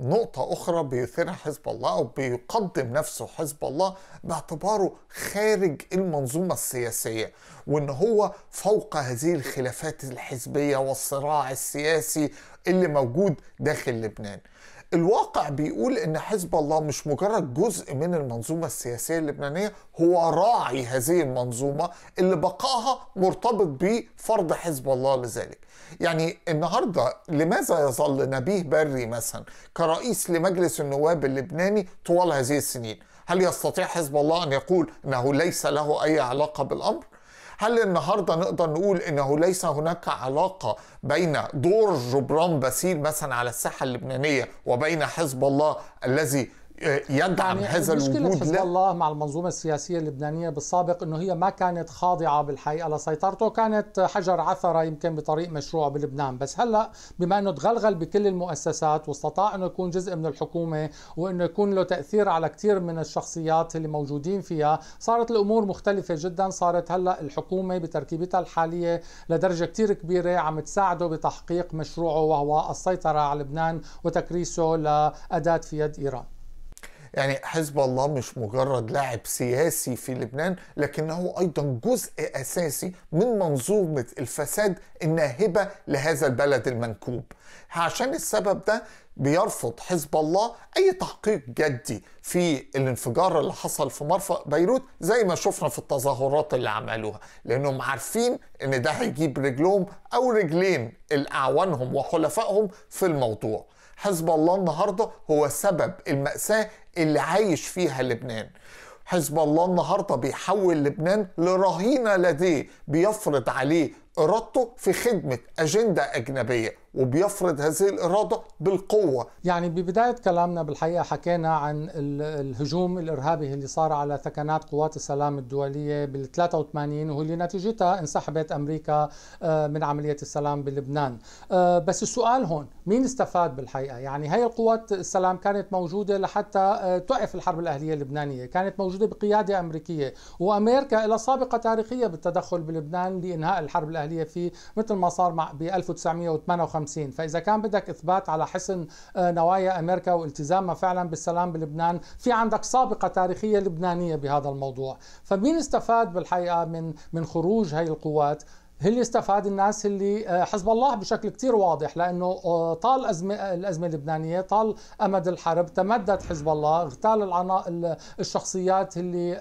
نقطة أخرى بيثيرها حزب الله أو بيقدم نفسه حزب الله باعتباره خارج المنظومة السياسية وإن هو فوق هذه الخلافات الحزبية والصراع السياسي اللي موجود داخل لبنان الواقع بيقول ان حزب الله مش مجرد جزء من المنظومه السياسيه اللبنانيه هو راعي هذه المنظومه اللي بقائها مرتبط بفرض حزب الله لذلك يعني النهارده لماذا يظل نبيه بري مثلا كرئيس لمجلس النواب اللبناني طوال هذه السنين هل يستطيع حزب الله ان يقول انه ليس له اي علاقه بالامر هل النهارده نقدر نقول انه ليس هناك علاقه بين دور جبران باسيل مثلا على الساحه اللبنانيه وبين حزب الله الذي يدعم يعني هذا الوجود حزب الله مع المنظومة السياسية اللبنانية بالسابق أنه هي ما كانت خاضعة بالحقيقة لسيطرته كانت حجر عثرة يمكن بطريق مشروع بلبنان بس هلأ بما أنه تغلغل بكل المؤسسات واستطاع أنه يكون جزء من الحكومة وأنه يكون له تأثير على كثير من الشخصيات اللي موجودين فيها صارت الأمور مختلفة جدا صارت هلأ الحكومة بتركيبتها الحالية لدرجة كثير كبيرة عم تساعده بتحقيق مشروعه وهو السيطرة على لبنان وتكريسه لأداة في يد إيران يعني حزب الله مش مجرد لاعب سياسي في لبنان لكنه ايضا جزء اساسي من منظومه الفساد الناهبه لهذا البلد المنكوب عشان السبب ده بيرفض حزب الله اي تحقيق جدي في الانفجار اللي حصل في مرفأ بيروت زي ما شفنا في التظاهرات اللي عملوها لانهم عارفين ان ده هيجيب رجلهم او رجلين الاعوانهم وحلفائهم في الموضوع حزب الله النهارده هو سبب المأساة اللي عايش فيها لبنان حزب الله النهارده بيحول لبنان لرهينه لديه بيفرض عليه إرادته في خدمة أجندة أجنبية وبيفرض هذه الإرادة بالقوة يعني ببداية كلامنا بالحقيقة حكينا عن الهجوم الإرهابي اللي صار على ثكنات قوات السلام الدولية بال 83 واللي نتيجتها انسحبت أمريكا آه، من عملية السلام بلبنان آه، بس السؤال هون مين استفاد بالحقيقة يعني هي القوات السلام كانت موجودة لحتى آه، توقف الحرب الأهلية اللبنانية كانت موجودة بقيادة أمريكية وأمريكا لها سابقة تاريخية بالتدخل بلبنان لإنهاء الحرب الأهلية الأهلية فيه مثل ما صار مع ب 1958 فإذا كان بدك إثبات على حسن آه، نوايا أمريكا والتزامها فعلا بالسلام بلبنان في عندك سابقة تاريخية لبنانية بهذا الموضوع فمين استفاد بالحقيقة من من خروج هاي القوات هل يستفاد الناس اللي آه، حزب الله بشكل كتير واضح لأنه آه، طال أزمة آه، الأزمة اللبنانية طال أمد الحرب تمدد حزب الله اغتال العنا... الشخصيات اللي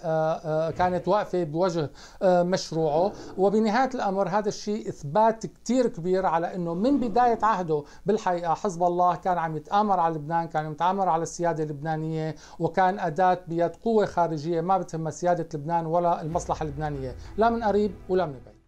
كانت واقفة بوجه مشروعه وبنهاية الأمر هذا الشيء إثبات كتير كبير على أنه من بداية عهده بالحقيقة حزب الله كان عم يتآمر على لبنان كان يتآمر على السيادة اللبنانية وكان أداة بيد قوة خارجية ما بتهمها سيادة لبنان ولا المصلحة اللبنانية لا من قريب ولا من بعيد